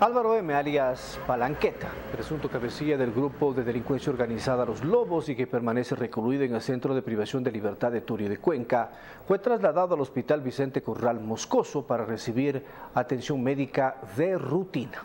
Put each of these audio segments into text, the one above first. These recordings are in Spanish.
Álvaro M., alias Palanqueta, presunto cabecilla del grupo de delincuencia organizada Los Lobos y que permanece recluido en el Centro de Privación de Libertad de Turio de Cuenca, fue trasladado al Hospital Vicente Corral Moscoso para recibir atención médica de rutina.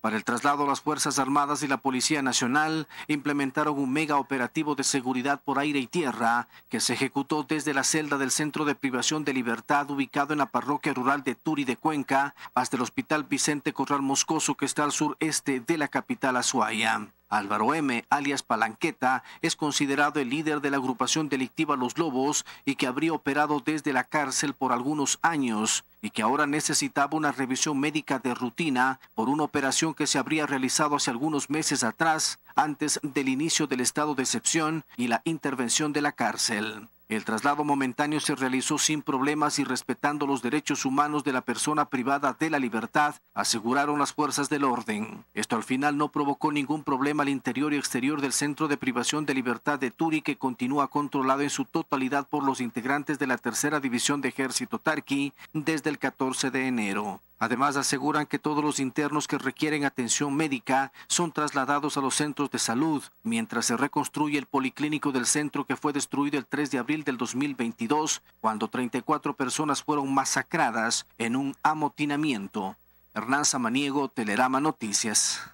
Para el traslado, las Fuerzas Armadas y la Policía Nacional implementaron un mega operativo de seguridad por aire y tierra que se ejecutó desde la celda del Centro de Privación de Libertad ubicado en la parroquia rural de Turi de Cuenca hasta el Hospital Vicente Corral Moscoso que está al sureste de la capital Azuaya. Álvaro M., alias Palanqueta, es considerado el líder de la agrupación delictiva Los Lobos y que habría operado desde la cárcel por algunos años y que ahora necesitaba una revisión médica de rutina por una operación que se habría realizado hace algunos meses atrás, antes del inicio del estado de excepción y la intervención de la cárcel. El traslado momentáneo se realizó sin problemas y respetando los derechos humanos de la persona privada de la libertad, aseguraron las fuerzas del orden. Esto al final no provocó ningún problema al interior y exterior del Centro de Privación de Libertad de Turi, que continúa controlado en su totalidad por los integrantes de la Tercera División de Ejército Tarqui desde el 14 de enero. Además, aseguran que todos los internos que requieren atención médica son trasladados a los centros de salud, mientras se reconstruye el policlínico del centro que fue destruido el 3 de abril del 2022, cuando 34 personas fueron masacradas en un amotinamiento. Hernán Samaniego, Telerama Noticias.